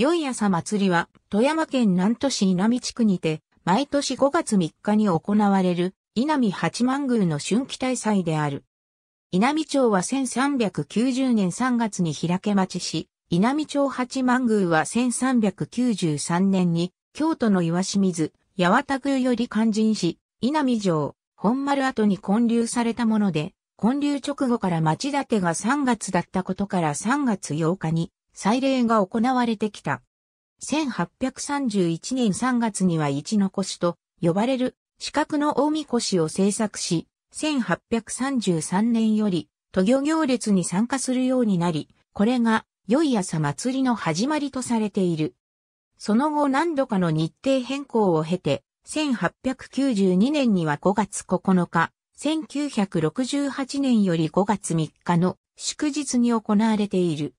良い朝祭りは、富山県南都市稲美地区にて、毎年5月3日に行われる、稲美八幡宮の春季大祭である。稲美町は1390年3月に開け町し、稲美町八幡宮は1393年に、京都の岩清水、八幡宮より肝心し、稲美城、本丸跡に建立されたもので、建立直後から町立てが3月だったことから3月8日に、祭礼が行われてきた。1831年3月には一の腰と呼ばれる四角の大神腰を制作し、1833年より都漁行列に参加するようになり、これが良い朝祭りの始まりとされている。その後何度かの日程変更を経て、1892年には5月9日、1968年より5月3日の祝日に行われている。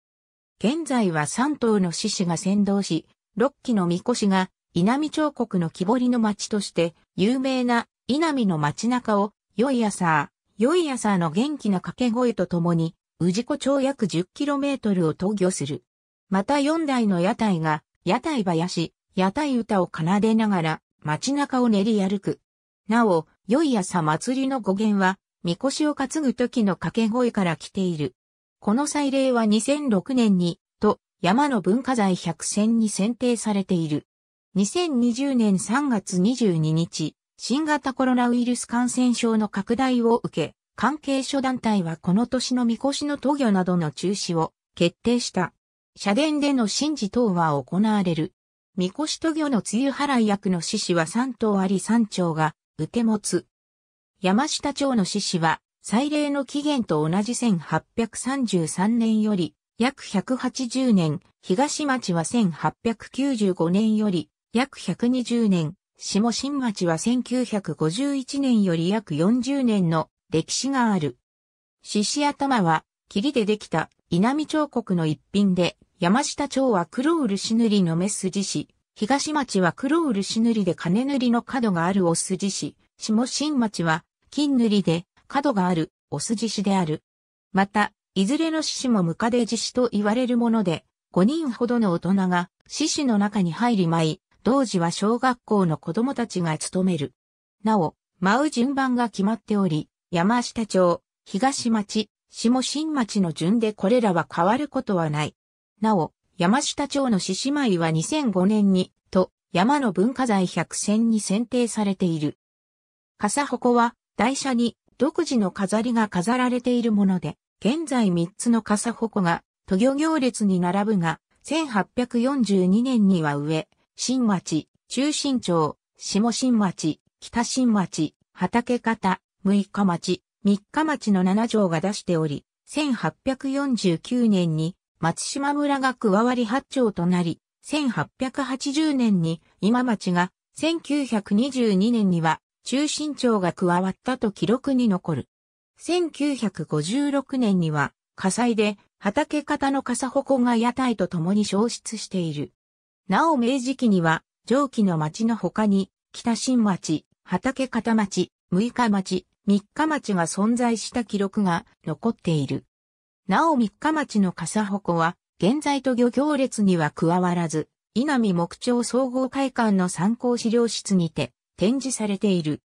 現在は3頭の獅子が先導し、6機の神輿が稲見彫刻の木彫りの町として有名な稲見の街中を良い朝、良い朝の元気な掛け声とともに、治湖町約 10km を投与する。また4台の屋台が、屋台林、屋台歌を奏でながら、街中を練り歩く。なお、良い朝祭りの語源は、神輿を担ぐ時の掛け声から来ている。この祭礼は2006年に、と、山の文化財百選に選定されている。2020年3月22日、新型コロナウイルス感染症の拡大を受け、関係諸団体はこの年のみ越しの渡御などの中止を決定した。社殿での神事等は行われる。み越し渡御の梅雨払い役の獅子は3頭あり3丁が受け持つ。山下町の獅子は祭礼の起源と同じ1833年より約180年、東町は1895年より約120年、下新町は1951年より約40年の歴史がある。獅子頭は、霧でできた稲見彫刻の一品で、山下町は黒漆塗りの目筋師、東町は黒漆塗りで金塗りの角があるお筋師、下新町は金塗りで角がある、オス獅子である。また、いずれの獅子もムカデ獅子と言われるもので、5人ほどの大人が獅子の中に入り舞い、同時は小学校の子供たちが務める。なお、舞う順番が決まっており、山下町、東町、下新町の順でこれらは変わることはない。なお、山下町の獅子舞は2005年に、と、山の文化財100選に選定されている。笠鉾は、台車に独自の飾りが飾られているもので、現在3つの傘鉾が、都漁行列に並ぶが、1842年には上、新町、中新町、下新町、北新町、畑方、六日町、三日町の7条が出しており、1849年に松島村が加わり8条となり、1880年に今町が、1922年には中心町が加わったと記録に残る。1956年には火災で畑方の笠鉾が屋台と共に消失している。なお明治期には上記の町の他に北新町、畑方町、六日町、三日町が存在した記録が残っている。なお三日町の笠鉾は現在と漁協列には加わらず、稲見木町総合会館の参考資料室にて、展示されている。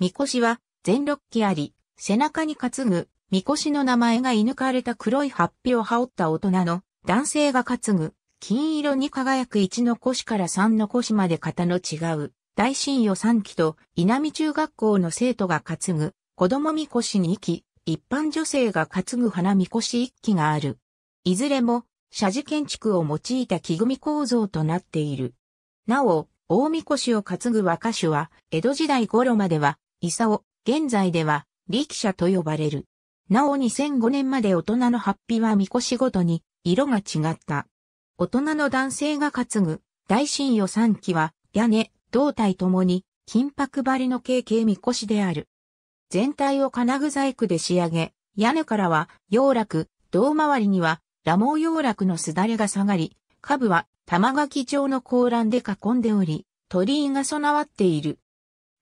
みこしは全6期あり、背中に担ぐ、みこしの名前が射抜かれた黒い発表を羽織った大人の男性が担ぐ、金色に輝く一の腰から3の腰まで型の違う、大神予3期と稲見中学校の生徒が担ぐ、子供みこし二期、一般女性が担ぐ花みこし1期がある。いずれも、社寺建築を用いた木組構造となっている。なお、大神輿を担ぐ和歌手は、江戸時代頃までは、伊佐現在では、力者と呼ばれる。なお2005年まで大人の発表は神輿ごとに、色が違った。大人の男性が担ぐ、大神予三期は、屋根、胴体ともに、金箔張りの経形神輿である。全体を金具細工で仕上げ、屋根からは、洋楽、胴回りには、羅毛洋楽のすだれが下がり、下部は玉垣状の甲欄で囲んでおり、鳥居が備わっている。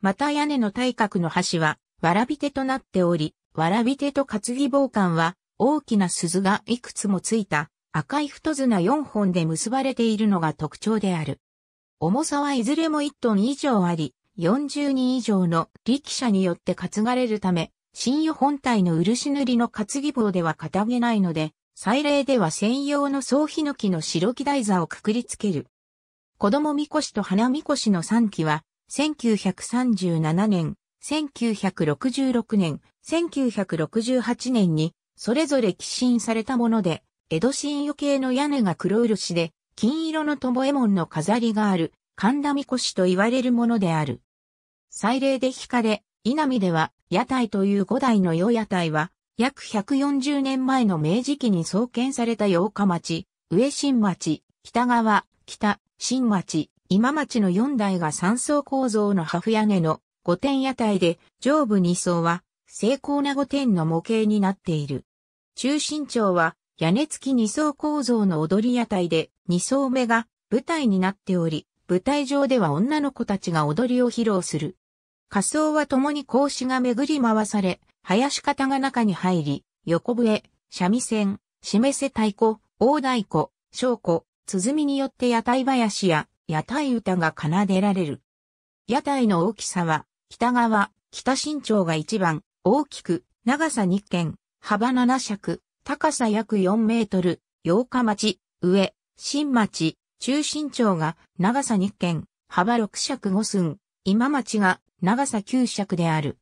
また屋根の対角の端は、わらび手となっており、わらび手と担ぎ棒管は、大きな鈴がいくつもついた、赤い太綱4本で結ばれているのが特徴である。重さはいずれも1トン以上あり、40人以上の力者によって担がれるため、新予本体の漆塗りの担ぎ棒では担げないので、祭礼では専用の総ヒノキの白木台座をくくりつける。子供みこしと花みこしの3期は、1937年、1966年、1968年に、それぞれ寄進されたもので、江戸新予系の屋根が黒漆で、金色の友右門の飾りがある、神田みこしと言われるものである。祭礼で引かれ、稲見では、屋台という五代の洋屋台は、約140年前の明治期に創建された八日町、上新町、北川、北、新町、今町の4台が3層構造の破風屋根の5点屋台で、上部2層は精巧な5点の模型になっている。中心町は屋根付き2層構造の踊り屋台で、2層目が舞台になっており、舞台上では女の子たちが踊りを披露する。仮装は共に格子が巡り回され、林方が中に入り、横笛、三味線、しめせ太鼓、大太鼓、小鼓、鼓によって屋台林や屋台歌が奏でられる。屋台の大きさは、北側、北新町が一番、大きく、長さ2軒、幅7尺、高さ約4メートル、八日町、上、新町、中新町が長さ2軒、幅6尺5寸、今町が長さ9尺である。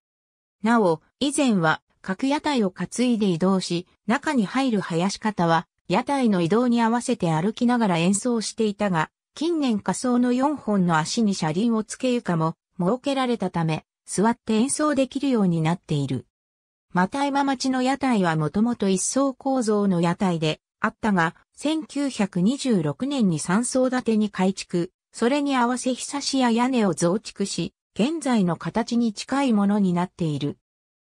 なお、以前は各屋台を担いで移動し、中に入る林方は、屋台の移動に合わせて歩きながら演奏していたが、近年仮想の4本の足に車輪をつけ床も設けられたため、座って演奏できるようになっている。また今町の屋台はもともと一層構造の屋台であったが、1926年に3層建てに改築、それに合わせひさしや屋根を増築し、現在の形に近いものになっている。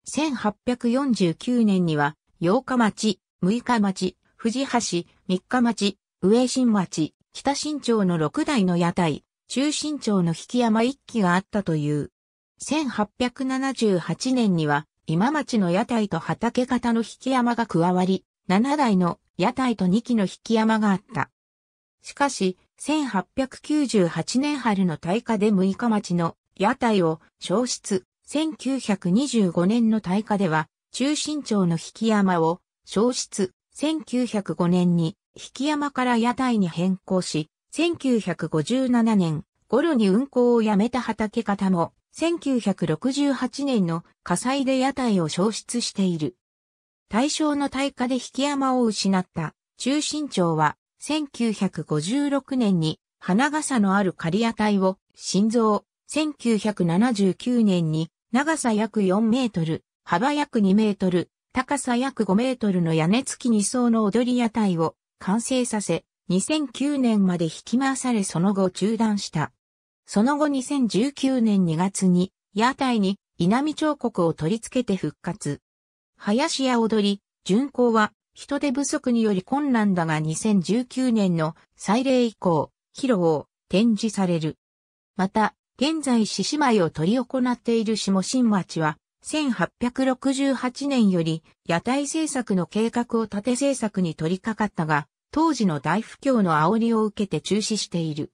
1849年には、八日町、六日町、藤橋、三日町、上新町、北新町の6台の屋台、中新町の引山1基があったという。1878年には、今町の屋台と畑型の引山が加わり、7台の屋台と2基の引山があった。しかし、1898年春の大火で六日町の屋台を消失。1925年の大火では、中心町の引山を消失。1905年に引山から屋台に変更し、1957年頃に運行をやめた畑方も、1968年の火災で屋台を消失している。対象の大火で引山を失った中心町は、1956年に花傘のある仮屋台を心臓、1979年に長さ約4メートル、幅約2メートル、高さ約5メートルの屋根付き2層の踊り屋台を完成させ、2009年まで引き回されその後中断した。その後2019年2月に屋台に稲見彫刻を取り付けて復活。林や踊り、巡行は人手不足により困難だが2019年の祭礼以降、披露を展示される。また、現在獅子舞を取り行っている下新町は、1868年より屋台制作の計画を立て制作に取り掛かったが、当時の大不況の煽りを受けて中止している。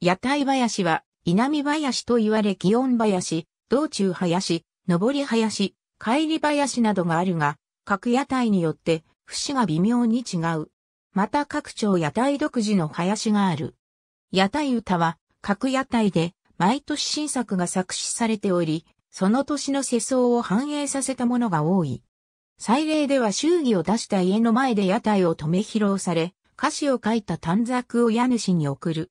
屋台林は、稲見林と言われ祇園林、道中林、上り林、帰り林などがあるが、各屋台によって、節が微妙に違う。また各町屋台独自の林がある。屋台歌は、各屋台で毎年新作が作詞されており、その年の世相を反映させたものが多い。祭礼では祝儀を出した家の前で屋台を止め披露され、歌詞を書いた短冊を家主に送る。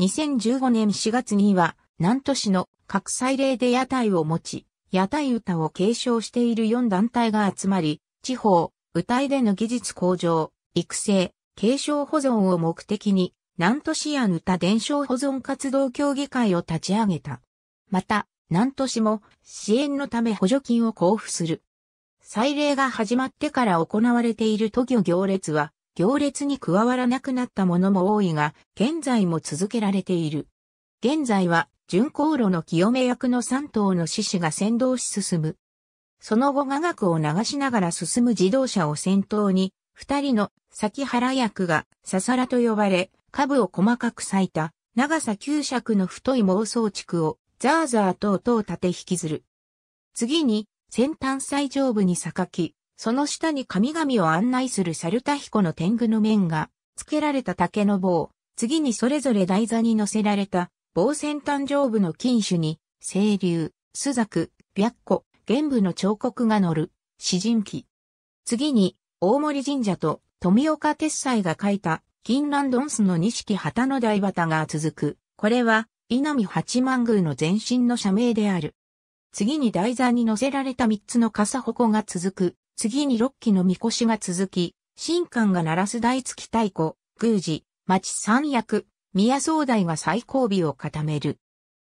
2015年4月には、南都市の各祭礼で屋台を持ち、屋台歌を継承している4団体が集まり、地方、歌いでの技術向上、育成、継承保存を目的に、南都市やぬた伝承保存活動協議会を立ち上げた。また、南都市も支援のため補助金を交付する。祭礼が始まってから行われている都魚行列は、行列に加わらなくなったものも多いが、現在も続けられている。現在は、巡航路の清め役の3頭の獅子が先導し進む。その後雅楽を流しながら進む自動車を先頭に、二人の先原役がささらと呼ばれ、下を細かく裂いた、長さ9尺の太い妄想畜を、ザーザーと音を立て引きずる。次に、先端最上部に咲き、その下に神々を案内するサルタヒコの天狗の面が、付けられた竹の棒、次にそれぞれ台座に乗せられた、棒先端上部の金種に、清流、朱雀、白虎、玄武の彫刻が乗る、詩人記。次に、大森神社と富岡鉄斎が書いた銀蘭ドンスの錦旗の台旗が続く。これは、稲見八幡宮の前身の社名である。次に台座に乗せられた三つの笠鉾が続く。次に六基の神輿が続き、神官が鳴らす大月太鼓、宮司、町三役、宮総大が最後尾を固める。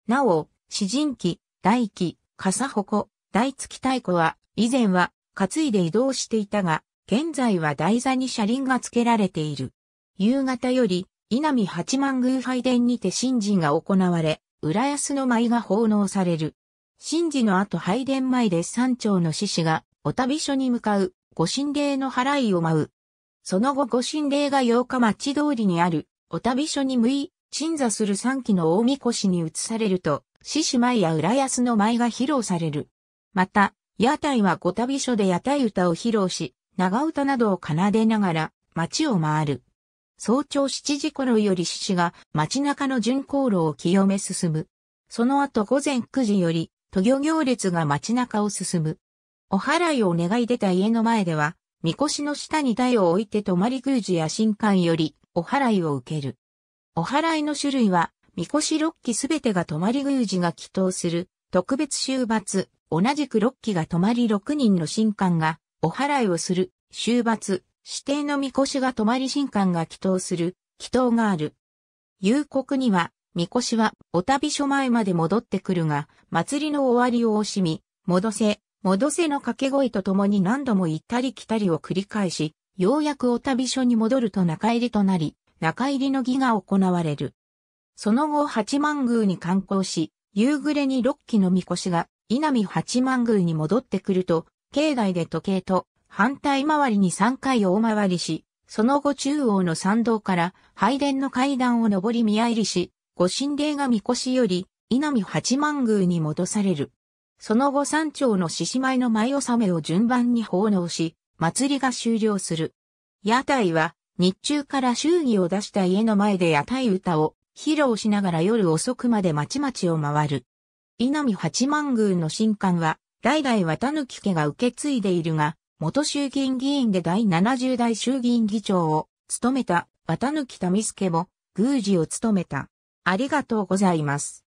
なお、詩人記、大記、笠鉾、大月太鼓は、以前は担いで移動していたが、現在は台座に車輪が付けられている。夕方より、稲見八幡宮拝殿にて神事が行われ、浦安の舞が奉納される。神事の後拝殿前で山頂の獅子が、お旅所に向かう、ご神霊の払いを舞う。その後ご神霊が八日町通りにある、お旅所に向い、鎮座する三期の大神輿に移されると、獅子舞や浦安の舞が披露される。また、屋台はご旅所で屋台歌を披露し、長唄などを奏でながら、町を回る。早朝7時頃より獅子が街中の巡航路を清め進む。その後午前9時より、都漁行列が街中を進む。お払いを願い出た家の前では、みこしの下に台を置いて泊まり宮司や神官より、お払いを受ける。お払いの種類は、みこし6機すべてが泊まり宮司が祈祷する、特別終罰、同じく6基が泊まり6人の神官が、お払いをする、終罰、指定のみこしが泊まり神官が祈祷する、祈祷がある。夕刻には、みこしは、お旅所前まで戻ってくるが、祭りの終わりを惜しみ、戻せ、戻せの掛け声とともに何度も行ったり来たりを繰り返し、ようやくお旅所に戻ると中入りとなり、中入りの儀が行われる。その後八幡宮に観光し、夕暮れに六機のみこしが、稲見八幡宮に戻ってくると、境内で時計と反対回りに3回大回りし、その後中央の参道から拝殿の階段を上り宮入りし、御神霊が御輿より稲見八幡宮に戻される。その後山頂の獅子舞の舞納めを順番に奉納し、祭りが終了する。屋台は日中から祝儀を出した家の前で屋台歌を披露しながら夜遅くまでまちまちを回る。稲見八幡宮の神官は代々綿貫家が受け継いでいるが、元衆議院議員で第70代衆議院議長を務めた、綿貫民助も、宮司を務めた。ありがとうございます。